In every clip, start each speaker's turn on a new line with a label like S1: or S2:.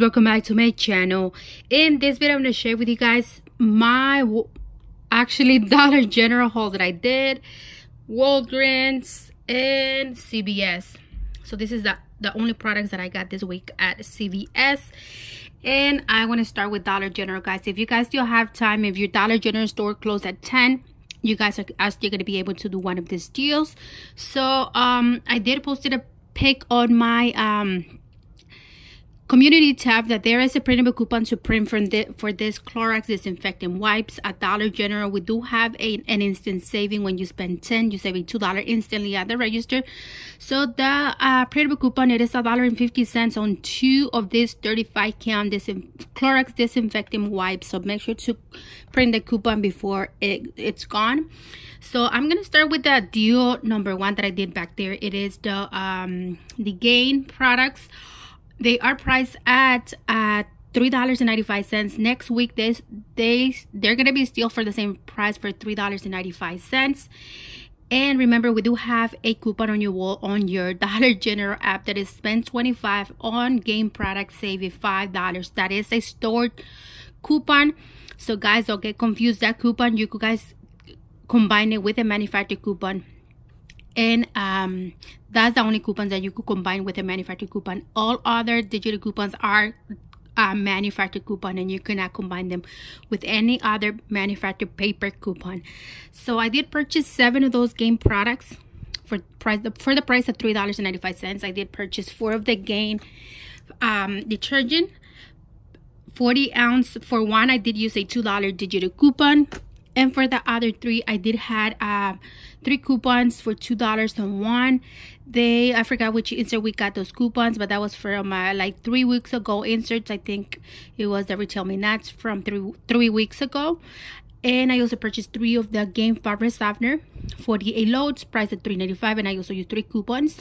S1: welcome back to my channel in this video i'm going to share with you guys my actually dollar general haul that i did walgreens and cbs so this is the the only products that i got this week at cvs and i want to start with dollar general guys if you guys still have time if your dollar general store closed at 10 you guys are, are still going to be able to do one of these deals so um i did posted a pic on my um Community tab that there is a printable coupon to print from the, for this Clorox disinfectant wipes at Dollar General. We do have a, an instant saving when you spend 10, you save a $2 instantly at the register. So the uh, printable coupon, it is $1.50 on two of these 35 count disin Clorox disinfectant wipes. So make sure to print the coupon before it, it's gone. So I'm going to start with the deal number one that I did back there. It is the, um, the Gain products. They are priced at at three dollars and ninety five cents. Next week, they they they're gonna be still for the same price for three dollars and ninety five cents. And remember, we do have a coupon on your wall on your Dollar General app that is spend 25 on game products, save you $5. That is a stored coupon. So guys, don't get confused. That coupon, you guys combine it with a manufacturer coupon and um, that's the only coupons that you could combine with a manufactured coupon. All other digital coupons are a uh, manufactured coupon and you cannot combine them with any other manufactured paper coupon. So I did purchase seven of those game products for price for the price of three dollars and ninety five cents. I did purchase four of the game um, detergent, forty ounce. For one, I did use a two dollar digital coupon, and for the other three, I did had uh, three coupons for two dollars and one they i forgot which insert we got those coupons but that was from uh, like three weeks ago inserts i think it was the retail me nuts from three three weeks ago and I also purchased three of the Game Fabric Softener, 48 loads, priced at three ninety five, and I also used three coupons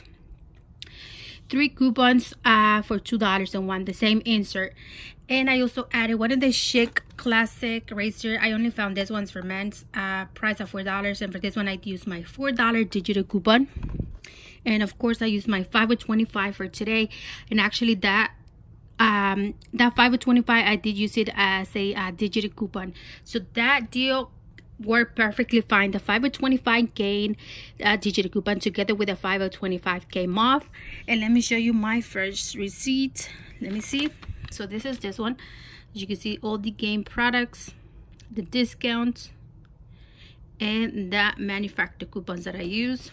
S1: three coupons uh, for two dollars and one the same insert and i also added one of the chic classic razor i only found this one's for men's uh, price of four dollars and for this one i would use my four dollar digital coupon and of course i used my 5 of 25 for today and actually that um that 5 of 25 i did use it as a uh, digital coupon so that deal work perfectly fine. The 525 gain uh, digital coupon together with the 525 came off. And let me show you my first receipt. Let me see. So this is this one. You can see all the game products, the discounts, and the manufacturer coupons that I use.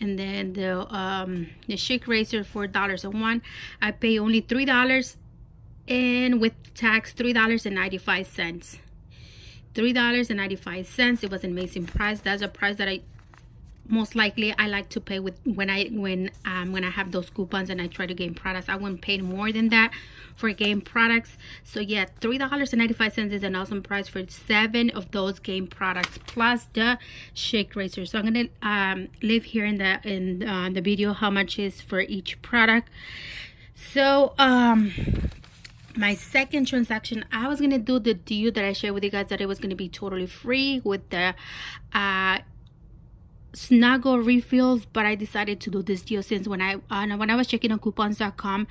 S1: And then the um, the shake razor four dollars and one. I pay only three dollars, and with tax three dollars and ninety five cents. $3.95. It was an amazing price. That's a price that I most likely I like to pay with when I when um, when I have those coupons and I try to gain products. I wouldn't pay more than that for game products. So yeah, three dollars and ninety five cents is an awesome price for seven of those game products plus the shake razor. So I'm gonna um, leave here in the in uh, the video how much is for each product. So um my second transaction i was gonna do the deal that i shared with you guys that it was gonna be totally free with the uh snuggle refills but i decided to do this deal since when i uh, when i was checking on coupons.com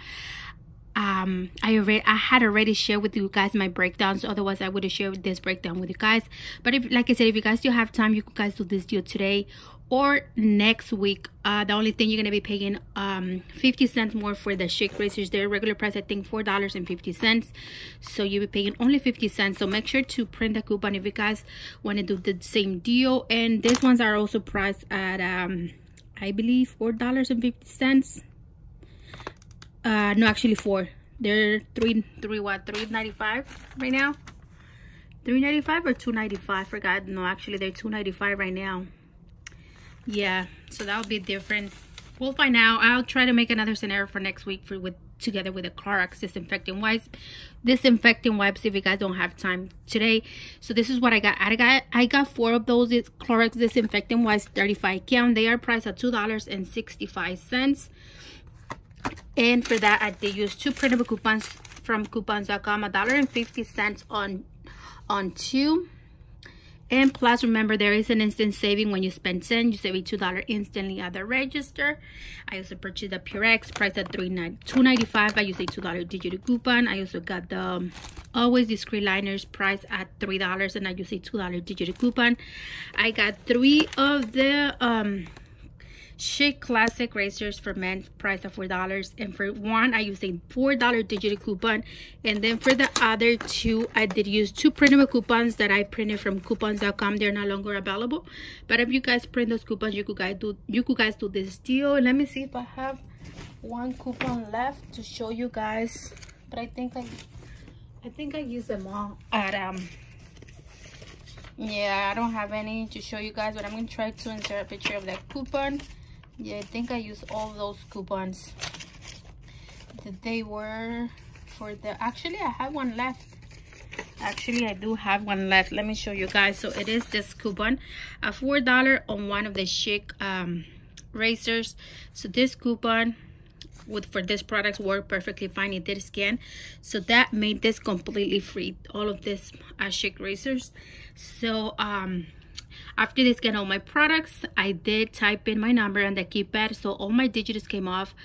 S1: um i already i had already shared with you guys my breakdowns otherwise i would have shared this breakdown with you guys but if like i said if you guys still have time you guys do this deal today or next week uh, the only thing you're gonna be paying um, 50 cents more for the shake razors their regular price i think four dollars and 50 cents so you'll be paying only 50 cents so make sure to print the coupon if you guys want to do the same deal and these ones are also priced at um, i believe four dollars and 50 cents uh, no actually four they're three three what 395 right now 395 or 295 forgot no actually they're 295 right now yeah so that'll be different we'll find out i'll try to make another scenario for next week for with together with the Clorox disinfecting wipes disinfecting wipes if you guys don't have time today so this is what i got i got i got four of those it's Clorox disinfecting wipes 35 count they are priced at two dollars and 65 cents and for that i did use two printable coupons from coupons.com a dollar and 50 cents on on two and plus, remember, there is an instant saving when you spend 10 you save $2 instantly at the register. I also purchased the Purex, priced at $2.95. I used a $2 digital coupon. I also got the um, Always Discreet Liners, priced at $3, and I used a $2 digital coupon. I got three of the... um Chic Classic Razors for men, price of $4. And for one, I used a $4 digital coupon. And then for the other two, I did use two printable coupons that I printed from coupons.com. They're no longer available. But if you guys print those coupons, you could guys do, you could guys do this deal. Let me see if I have one coupon left to show you guys. But I think I, I think I used them all at, um, yeah i don't have any to show you guys but i'm gonna try to insert a picture of that coupon yeah i think i used all those coupons they were for the actually i have one left actually i do have one left let me show you guys so it is this coupon a four dollar on one of the chic um razors so this coupon would for this products work perfectly fine it did scan so that made this completely free all of this uh, chic razors so um after they scanned all my products, I did type in my number on the keypad, so all my digits came off.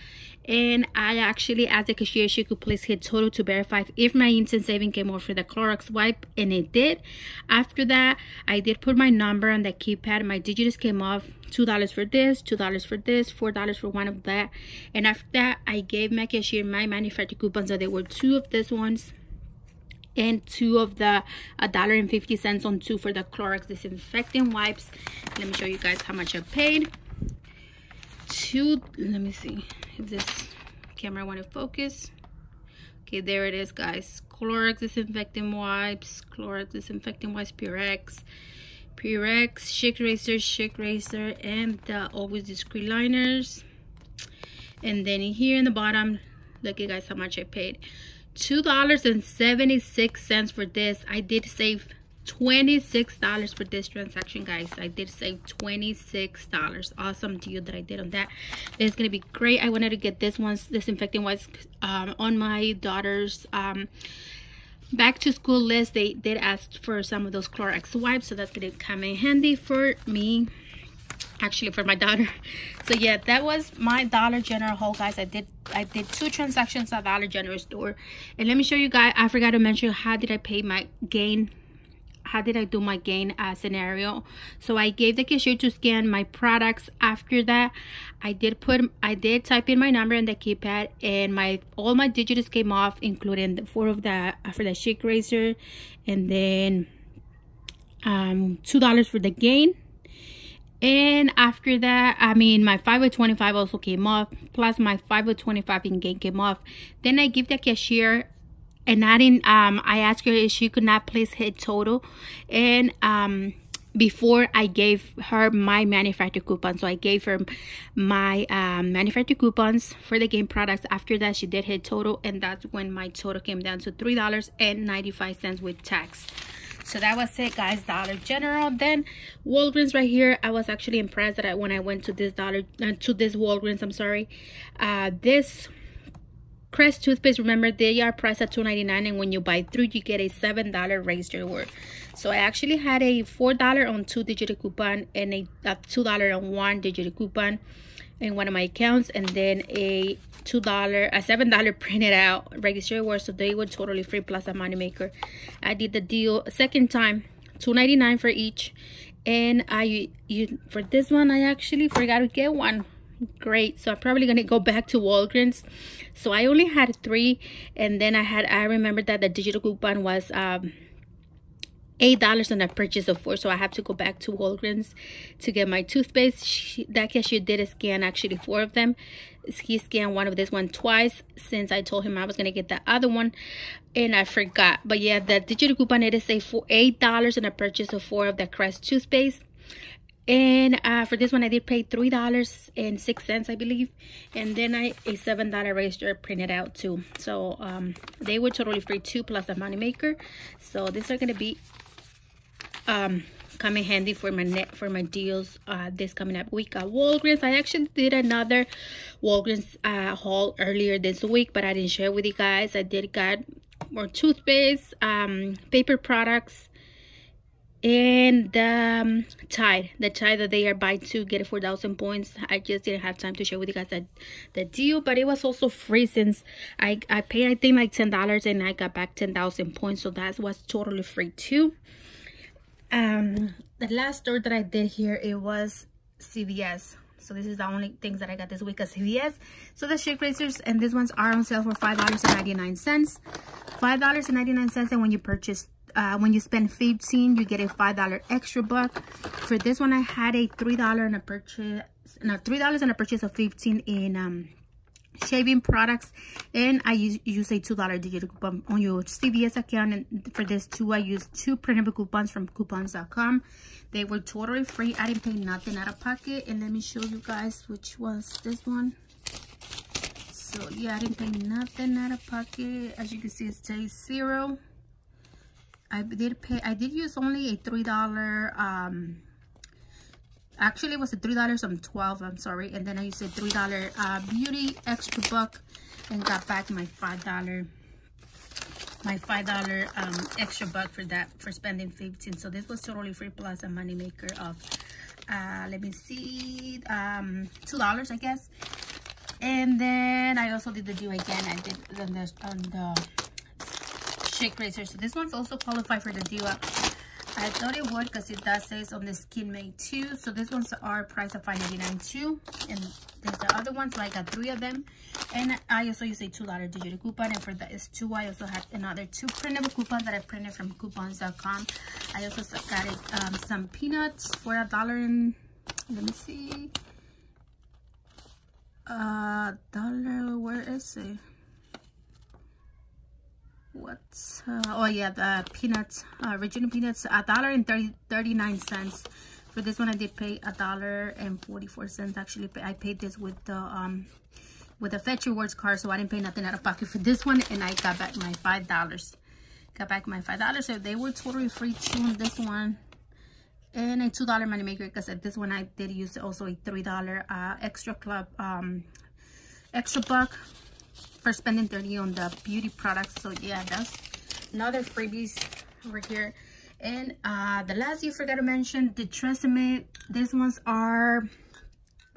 S1: And I actually asked the cashier she could please hit total to verify if my instant saving came off for the Clorox wipe, and it did. After that, I did put my number on the keypad. My digits came off $2 for this, $2 for this, $4 for one of that. And after that, I gave my cashier my manufacturer coupons, so there were two of these ones and two of the a dollar and fifty cents on two for the Clorox disinfecting wipes. Let me show you guys how much I paid. Two, let me see if this camera want to focus. Okay, there it is, guys. Clorox disinfecting wipes, Clorox disinfecting wipes, Purex, Purex, Chic razor Chic razor and the Always Discreet liners. And then here in the bottom, look at guys how much I paid. $2.76 for this. I did save $26 for this transaction, guys. I did save $26. Awesome deal that I did on that. It's going to be great. I wanted to get this one's disinfecting wipes um, on my daughter's um, back to school list. They did ask for some of those Clorox wipes, so that's going to come in handy for me actually for my daughter so yeah that was my dollar general haul guys i did i did two transactions at dollar general store and let me show you guys i forgot to mention how did i pay my gain how did i do my gain uh, scenario so i gave the cashier to scan my products after that i did put i did type in my number in the keypad and my all my digits came off including the four of the uh, for the chic razor and then um two dollars for the gain and after that i mean my 5 of 25 also came off plus my 5 of 25 in game came off then i give the cashier and i didn't um i asked her if she could not place hit total and um before I gave her my manufacturer coupon. So I gave her my um, manufacturer coupons for the game products. After that, she did hit total, and that's when my total came down to $3.95 with tax so that was it guys dollar general then walgreens right here i was actually impressed that I, when i went to this dollar uh, to this walgreens i'm sorry uh this Crest toothpaste, remember they are priced at two ninety nine, and when you buy three, you get a $7 raised reward. So I actually had a $4 on two digit coupon and a $2 on one digit coupon in one of my accounts and then a two dollar a seven dollar printed out register award, so they were totally free plus a money maker. i did the deal second time 2.99 for each and i you for this one i actually forgot to get one great so i'm probably gonna go back to walgreens so i only had three and then i had i remember that the digital coupon was um eight dollars on a purchase of four so i have to go back to walgreens to get my toothpaste she, that cashier did a scan actually four of them he scanned one of this one twice since i told him i was going to get the other one and i forgot but yeah the digital coupon it is a for eight dollars on a purchase of four of the crest toothpaste and uh, for this one i did pay three dollars and six cents i believe and then i a seven dollar register printed out too so um, they were totally free too plus the money maker so these are going to be um come in handy for my net for my deals uh this coming up week at walgreens i actually did another walgreens uh haul earlier this week but i didn't share with you guys i did got more toothpaste um paper products and um tide the tide that they are buy to get it for thousand points i just didn't have time to share with you guys that the deal but it was also free since i i paid i think like ten dollars and i got back ten thousand points so that was totally free too um the last store that i did here it was cvs so this is the only things that i got this week at cvs so the shake razors and these ones are on sale for five dollars and 99 cents five dollars and 99 cents and when you purchase uh, when you spend 15 you get a five dollar extra buck for this one i had a three dollar and a purchase no three dollars and a purchase of 15 in um shaving products and i use, use a two dollar digital coupon on your cvs account and for this too i used two printable coupons from coupons.com they were totally free i didn't pay nothing out of pocket and let me show you guys which was this one so yeah i didn't pay nothing out of pocket as you can see it's says zero i did pay i did use only a three dollar um actually it was a three dollars on 12 i'm sorry and then i used a three dollar uh, beauty extra buck and got back my five dollar my five dollar um, extra buck for that for spending 15 so this was totally free plus a money maker of uh, let me see um, two dollars i guess and then i also did the deal again i did on the, on the shake razor so this one's also qualified for the deal I thought it would because it does say on the skin made too. So these ones are price of $5.99 too. And there's the other ones, like so I got three of them. And I also use a $2 digital coupon. And for that is two, I also had another two printable coupons that I printed from coupons.com. I also got it, um, some peanuts for a dollar and, let me see. Uh, dollar, where is it? what's uh, oh yeah the peanuts uh, original peanuts a dollar and 30 39 cents for this one i did pay a dollar and 44 cents actually i paid this with the um with a fetch rewards card so i didn't pay nothing out of pocket for this one and i got back my five dollars got back my five dollars so they were totally free too on this one and a two dollar money maker because at this one i did use also a three dollar uh extra club um extra buck for spending 30 on the beauty products. So yeah, that's another freebies over here. And uh, the last you forgot to mention, the Tresemme. These ones are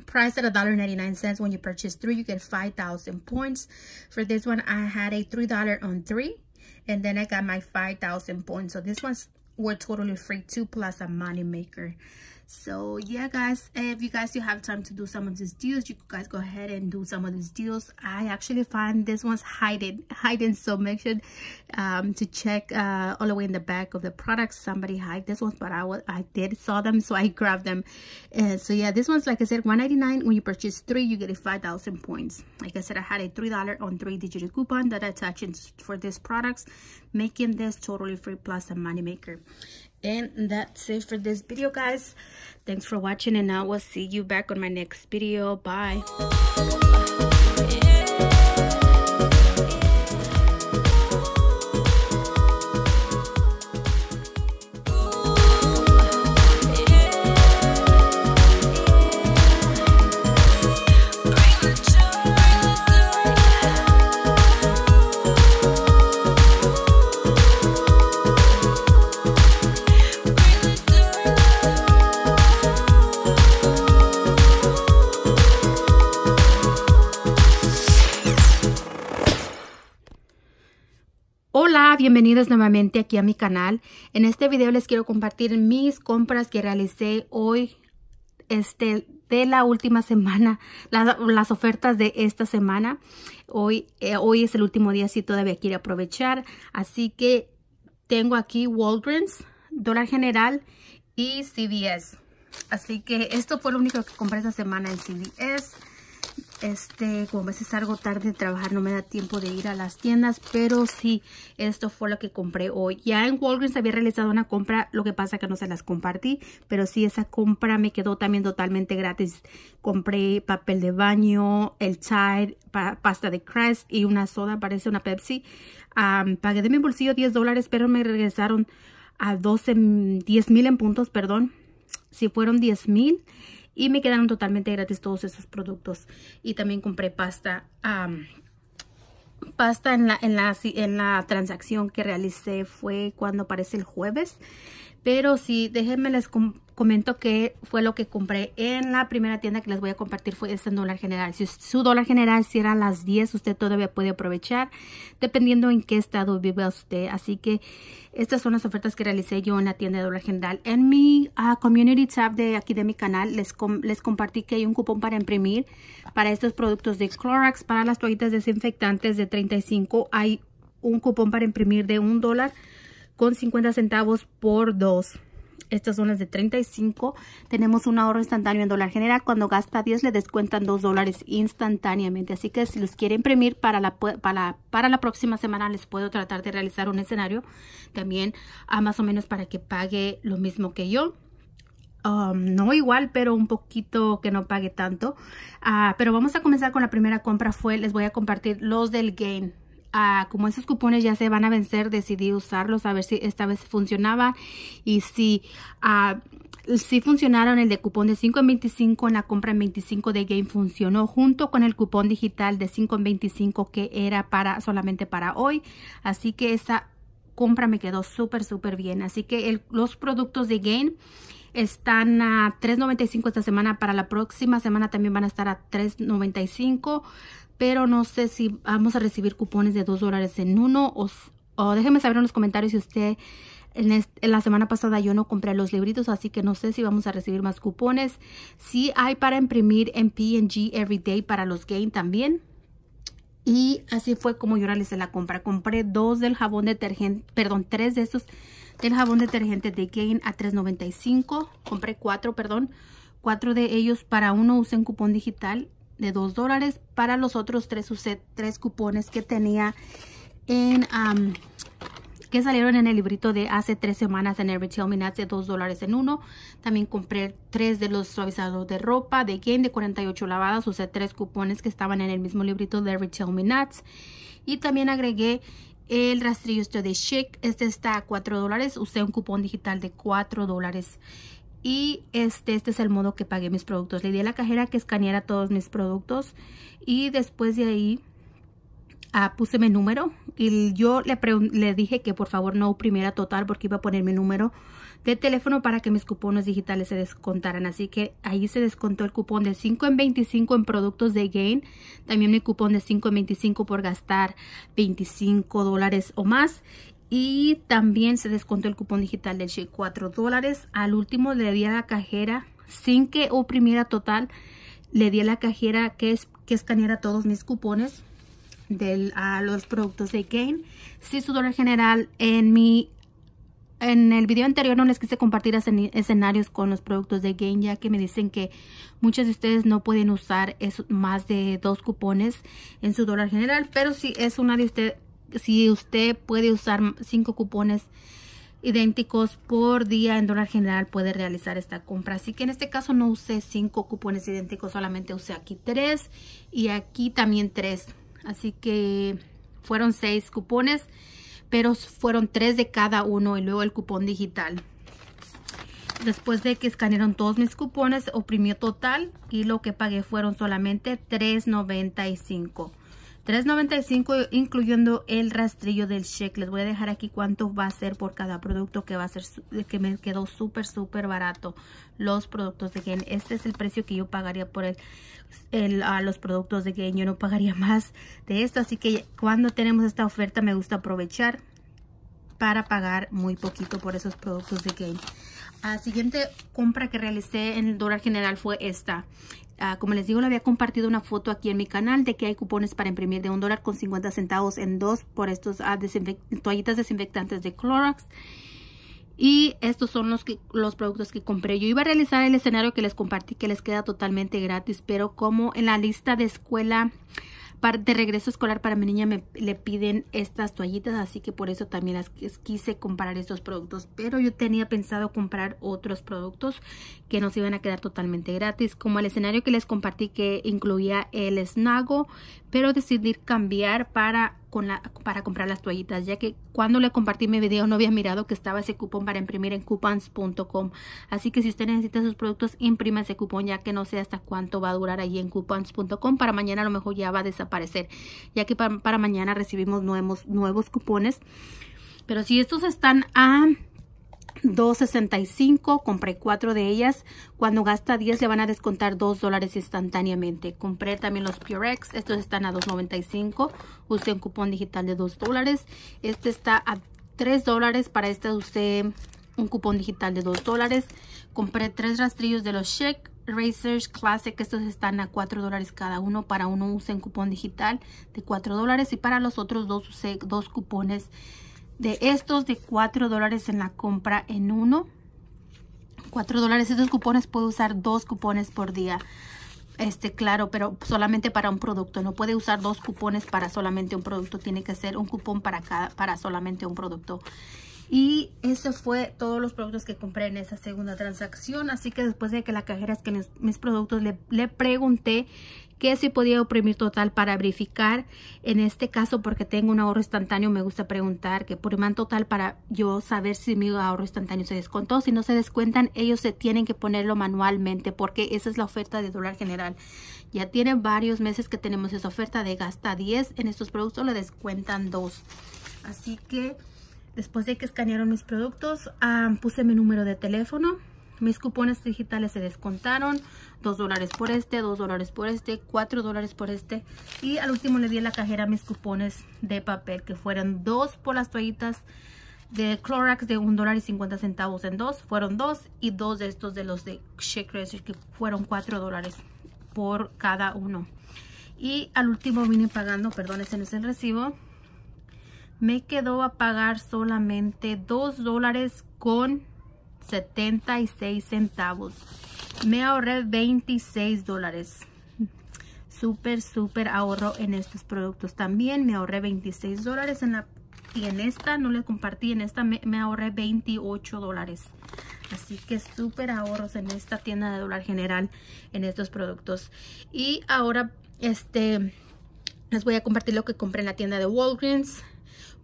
S1: priced at a dollar ninety nine cents. When you purchase three, you get 5,000 points. For this one, I had a $3 on three. And then I got my 5,000 points. So this one's were totally free too, plus a money maker so yeah guys if you guys still have time to do some of these deals you guys go ahead and do some of these deals i actually find this one's hidden hidden so make sure um, to check uh, all the way in the back of the product somebody hide this one but i was i did saw them so i grabbed them and so yeah this one's like i said 199 when you purchase three you get a 5000 points like i said i had a three dollar on three digital coupon that i attached for these products making this totally free plus a money maker and that's it for this video guys thanks for watching and i will see you back on my next video bye bienvenidos nuevamente aquí a mi canal. En este video les quiero compartir mis compras que realicé hoy este, de la última semana, las ofertas de esta semana. Hoy, eh, hoy es el último día si todavía quiere aprovechar. Así que tengo aquí Walgreens, dólar General y CVS. Así que esto fue lo único que compré esta semana en CVS este, como a veces algo tarde de trabajar, no me da tiempo de ir a las tiendas, pero sí, esto fue lo que compré hoy. Ya en Walgreens había realizado una compra, lo que pasa que no se las compartí, pero sí, esa compra me quedó también totalmente gratis. Compré papel de baño, el Tide, pasta de Crest y una soda, parece una Pepsi. pagué de mi bolsillo 10 dólares, pero me regresaron a 12, 10 mil en puntos, perdón. Si fueron 10 mil y me quedaron totalmente gratis todos esos productos y también compré pasta pasta en la, en la, en la transacción que realicé fue cuando aparece el jueves pero sí, déjenme les comento que fue lo que compré en la primera tienda que les voy a compartir fue este dólar general. Si su dólar general si a las 10, usted todavía puede aprovechar dependiendo en qué estado vive usted. Así que estas son las ofertas que realicé yo en la tienda de dólar general. En mi ah, community tab de aquí de mi canal les, les compartí que hay un cupón para imprimir para estos productos de Clorox, para las toallitas desinfectantes de 35. Hay un cupón para imprimir de un dólar con 50 centavos por dos. Estas son las de 35. Tenemos un ahorro instantáneo en dólar general. Cuando gasta 10 le descuentan 2 dólares instantáneamente. Así que si los quiere imprimir para la, para, la próxima semana les puedo tratar de realizar un escenario también a ah, más o menos para que pague lo mismo que yo. Um, no igual, pero un poquito que no pague tanto. Ah, pero vamos a comenzar con la primera compra. Fue, les voy a compartir los del gain como esos cupones ya se van a vencer, decidí usarlos a ver si esta vez funcionaba y si, ah, si funcionaron el de cupón de 5 en 25 en la compra en 25 de Game funcionó junto con el cupón digital de 5 en 25 que era para solamente para hoy. Así que esa compra me quedó súper, súper bien. Así que los productos de game están a $3.95 esta semana. Para la próxima semana también van a estar a $3.95 pero no sé si vamos a recibir cupones de 2 dólares en uno o, déjeme saber en los comentarios si usted en, la semana pasada yo no compré los libritos, así que no sé si vamos a recibir más cupones. si hay para imprimir en png Everyday para los Gain también. Y así fue como yo realicé la compra. Compré dos del jabón detergente, perdón, tres de estos del jabón detergente de Gain a $3.95. Compré cuatro, perdón. Cuatro de ellos para uno usen cupón digital de 2 dólares para los otros tres, tres cupones que tenía en que salieron en el librito de hace tres semanas en el Me Nuts de 2 dólares en uno. También compré tres de los suavizados de ropa de Gain de 48 lavadas. Usé tres cupones que estaban en el mismo librito de Retail Nuts. Y también agregué el rastrillo este de Chic. Este está a 4 dólares. Usé un cupón digital de 4 dólares y este, este es el modo que pagué mis productos. Le di a la cajera que escaneara todos mis productos y después de ahí ah, puse mi número y yo le, le dije que por favor no oprimiera total porque iba a poner mi número de teléfono para que mis cupones digitales se descontaran. Así que ahí se descontó el cupón de 5 en 25 en productos de Gain. También mi cupón de 5 en 25 por gastar 25 dólares o más y también se descontó el cupón digital del Shake 4 dólares. Al último le di a la cajera, sin que oprimiera total, le di a la cajera que, es, que escaneara todos mis cupones del, a los productos de Gain. Si su dólar general en mi... En el video anterior no les quise compartir escenarios con los productos de Gain ya que me dicen que muchos de ustedes no pueden usar más de dos cupones en su dólar general. Pero si es una de ustedes si usted puede usar cinco cupones idénticos por día en dólar general puede realizar esta compra. Así que en este caso no usé cinco cupones idénticos, solamente usé aquí tres y aquí también tres. Así que fueron seis cupones, pero fueron tres de cada uno y luego el cupón digital. Después de que escanearon todos mis cupones, oprimió total y lo que pagué fueron solamente $3.95. $3.95 incluyendo el rastrillo del check. Les voy a dejar aquí cuánto va a ser por cada producto que va a ser que me quedó súper súper barato los productos de Gain. Este es el precio que yo pagaría por el, a los productos de Gain. Yo no pagaría más de esto, así que cuando tenemos esta oferta me gusta aprovechar para pagar muy poquito por esos productos de Gain. La ah, siguiente compra que realicé en el dólar general fue esta. Ah, como les digo, le había compartido una foto aquí en mi canal de que hay cupones para imprimir de un dólar con 50 centavos en dos por estos ah, toallitas desinfectantes de Clorox. Y estos son los, los productos que compré. Yo iba a realizar el escenario que les compartí, que les queda totalmente gratis, pero como en la lista de escuela de regreso escolar para mi niña me le piden estas toallitas, así que por eso también las quise comprar estos productos. Pero yo tenía pensado comprar otros productos que nos iban a quedar totalmente gratis, como el escenario que les compartí que incluía el snago, pero decidí cambiar para para comprar las toallitas, ya que cuando le compartí mi video no había mirado que estaba ese cupón para imprimir en coupons.com. Así que si usted necesita esos productos, imprima ese cupón, ya que no sé hasta cuánto va a durar ahí en coupons.com. Para mañana a lo mejor ya va a desaparecer, ya que para, mañana recibimos nuevos, cupones. Pero si estos están a... 2.65, compré 4 de ellas. Cuando gasta 10 le van a descontar 2 dólares instantáneamente. Compré también los Purex, estos están a 2.95. Usé un cupón digital de 2 dólares. Este está a 3 dólares, para este usé un cupón digital de 2 dólares. Compré tres rastrillos de los Sheik Racers Classic, estos están a 4 dólares cada uno. Para uno usé un cupón digital de 4 dólares y para los otros dos usé dos cupones de estos de 4 dólares en la compra en uno. 4 dólares. Estos cupones puedo usar dos cupones por día. Este, claro, pero solamente para un producto. No puede usar dos cupones para solamente un producto. Tiene que ser un cupón para, cada, para solamente un producto. Y ese fue todos los productos que compré en esa segunda transacción. Así que después de que la cajera es que mis, mis productos le, le pregunté que si podía oprimir total para verificar. En este caso, porque tengo un ahorro instantáneo, me gusta preguntar que por man total para yo saber si mi ahorro instantáneo se descontó. Si no se descuentan, ellos se tienen que ponerlo manualmente porque esa es la oferta de dólar general. Ya tiene varios meses que tenemos esa oferta de gasta 10. En estos productos le descuentan 2. Así que después de que escanearon mis productos, ah, puse mi número de teléfono. Mis cupones digitales se descontaron. Dos dólares por este, dos dólares por este, cuatro dólares por este. Y al último le di a la cajera mis cupones de papel, que fueron dos por las toallitas de Clorox de un dólar y cincuenta centavos en dos. Fueron dos y dos de estos de los de Crescent, que fueron cuatro dólares por cada uno. Y al último vine pagando, perdón, ese no es el recibo. Me quedó a pagar solamente dos dólares con 76 centavos. Me ahorré 26 dólares. super súper ahorro en estos productos. También me ahorré 26 dólares en la... Y en esta, no le compartí, en esta me, ahorré 28 dólares. Así que súper ahorros en esta tienda de dólar general en estos productos. Y ahora, este, les voy a compartir lo que compré en la tienda de Walgreens.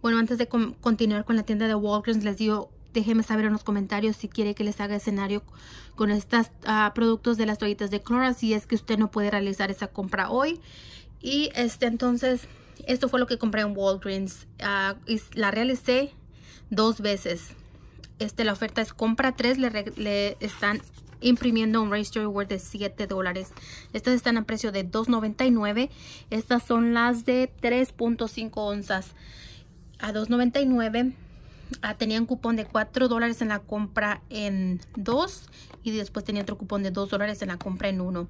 S1: Bueno, antes de continuar con la tienda de Walgreens, les digo déjeme saber en los comentarios si quiere que les haga escenario con estos ah, productos de las toallitas de Clora si es que usted no puede realizar esa compra hoy. Y este entonces, esto fue lo que compré en Walgreens. Ah, y la realicé dos veces. Este, la oferta es compra 3, le, están imprimiendo un Register Reward de 7 dólares. Estas están a precio de 2.99. Estas son las de 3.5 onzas a 2.99 Ah, tenía un cupón de 4 dólares en la compra en 2 y después tenía otro cupón de 2 dólares en la compra en 1.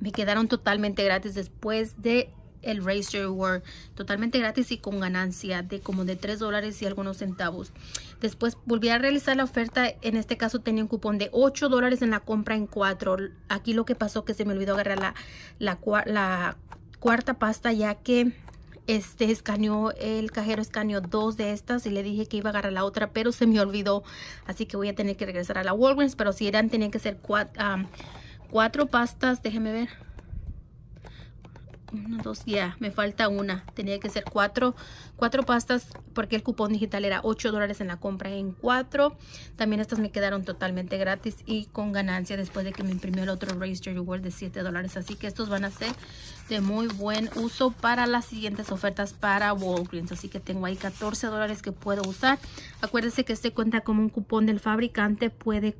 S1: Me quedaron totalmente gratis después de el Racer War totalmente gratis y con ganancia de como de 3 dólares y algunos centavos. Después volví a realizar la oferta, en este caso tenía un cupón de 8 dólares en la compra en 4. Aquí lo que pasó que se me olvidó agarrar la cuarta pasta ya que este escaneó, el cajero escaneó dos de estas y le dije que iba a agarrar la otra, pero se me olvidó. Así que voy a tener que regresar a la Walgreens, pero si eran, tenían que ser cuatro, cuatro pastas, déjeme ver uno, dos, ya, me falta una. Tenía que ser cuatro, cuatro pastas porque el cupón digital era 8 dólares en la compra en cuatro. También estas me quedaron totalmente gratis y con ganancia después de que me imprimió el otro Register world de 7 dólares. Así que estos van a ser de muy buen uso para las siguientes ofertas para Walgreens. Así que tengo ahí 14 dólares que puedo usar. Acuérdense que este cuenta como un cupón del fabricante. Puede,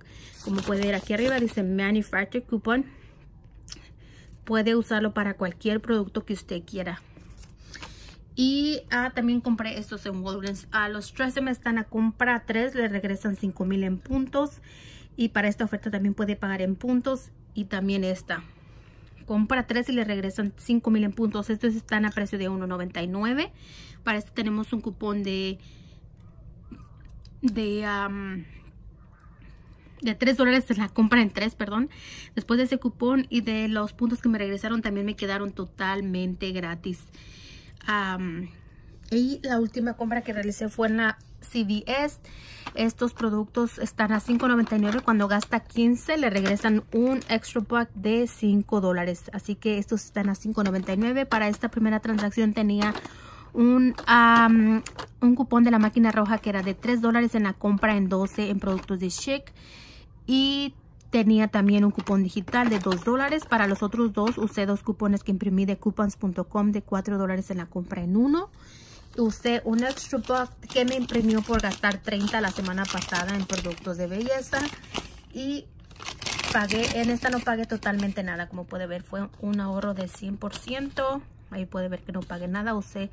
S1: como puede ver aquí arriba, dice Manufacturer Coupon puede usarlo para cualquier producto que usted quiera. Y ah, también compré estos en Walgreens. A los tres se me están a compra 3, le regresan $5,000 en puntos. Y para esta oferta también puede pagar en puntos. Y también esta. Compra 3 y le regresan $5,000 en puntos. Estos están a precio de 1.99. Para esto tenemos un cupón de... de de 3 dólares la compra en 3, perdón. Después de ese cupón y de los puntos que me regresaron también me quedaron totalmente gratis. y la última compra que realicé fue en la CVS. Estos productos están a $5.99. Cuando gasta 15 le regresan un extra pack de 5 dólares. Así que estos están a $5.99. Para esta primera transacción tenía un, un cupón de la máquina roja que era de 3 dólares en la compra en 12 en productos de Chic y tenía también un cupón digital de 2 dólares. Para los otros dos usé dos cupones que imprimí de coupons.com de 4 dólares en la compra en uno. Usé un extra buck que me imprimió por gastar 30 la semana pasada en productos de belleza. Y pagué, en esta no pagué totalmente nada. Como puede ver fue un ahorro de 100%. Ahí puede ver que no pagué nada. Usé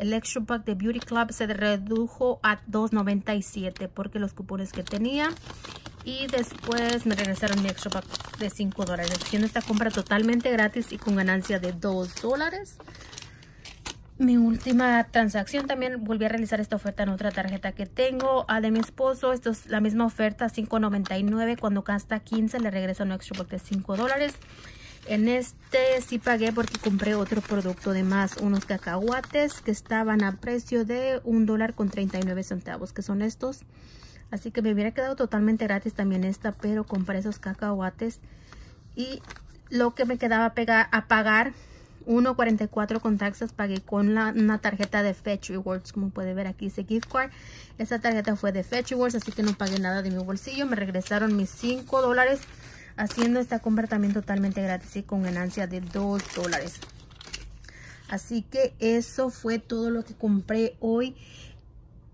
S1: el extra pack de Beauty Club. Se redujo a $2.97 porque los cupones que tenía y después me regresaron mi extra pack de 5 dólares haciendo esta compra totalmente gratis y con ganancia de 2 dólares mi última transacción también volví a realizar esta oferta en otra tarjeta que tengo a de mi esposo esto es la misma oferta 5.99 cuando gasta 15 le regreso un extra pack de 5 dólares en este sí pagué porque compré otro producto de más, unos cacahuates que estaban a precio de un dólar con 39 centavos, que son estos. Así que me hubiera quedado totalmente gratis también esta, pero compré esos cacahuates. Y lo que me quedaba a pagar, 1.44 con taxas, pagué con una tarjeta de Fetch Rewards, como puede ver aquí ese gift card. Esa tarjeta fue de Fetch Rewards, así que no pagué nada de mi bolsillo. Me regresaron mis 5 dólares haciendo esta compra también totalmente gratis y con ganancia de 2 dólares. Así que eso fue todo lo que compré hoy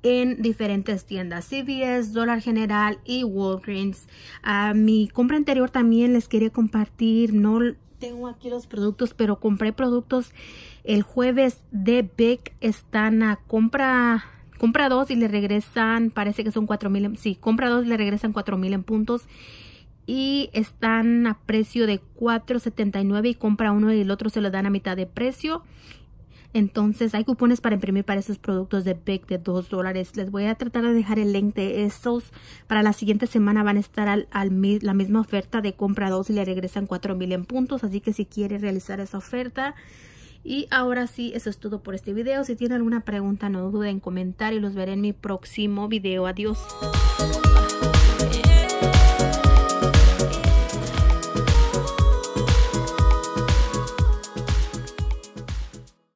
S1: en diferentes tiendas, CVS, Dollar General y Walgreens. A mi compra anterior también les quería compartir, no tengo aquí los productos, pero compré productos el jueves de Beck, están a compra compra dos y le regresan, parece que son cuatro mil, sí, compra dos y le regresan $4.000 en puntos y están a precio de 4.79 y compra uno y el otro se lo dan a mitad de precio entonces hay cupones para imprimir para esos productos de BEC de 2 dólares. Les voy a tratar de dejar el link de esos. Para la siguiente semana van a estar al, la misma oferta de compra 2 y le regresan 4 mil en puntos. Así que si quiere realizar esa oferta. Y ahora sí, eso es todo por este video. Si tienen alguna pregunta no duden en comentar y los veré en mi próximo video. Adiós.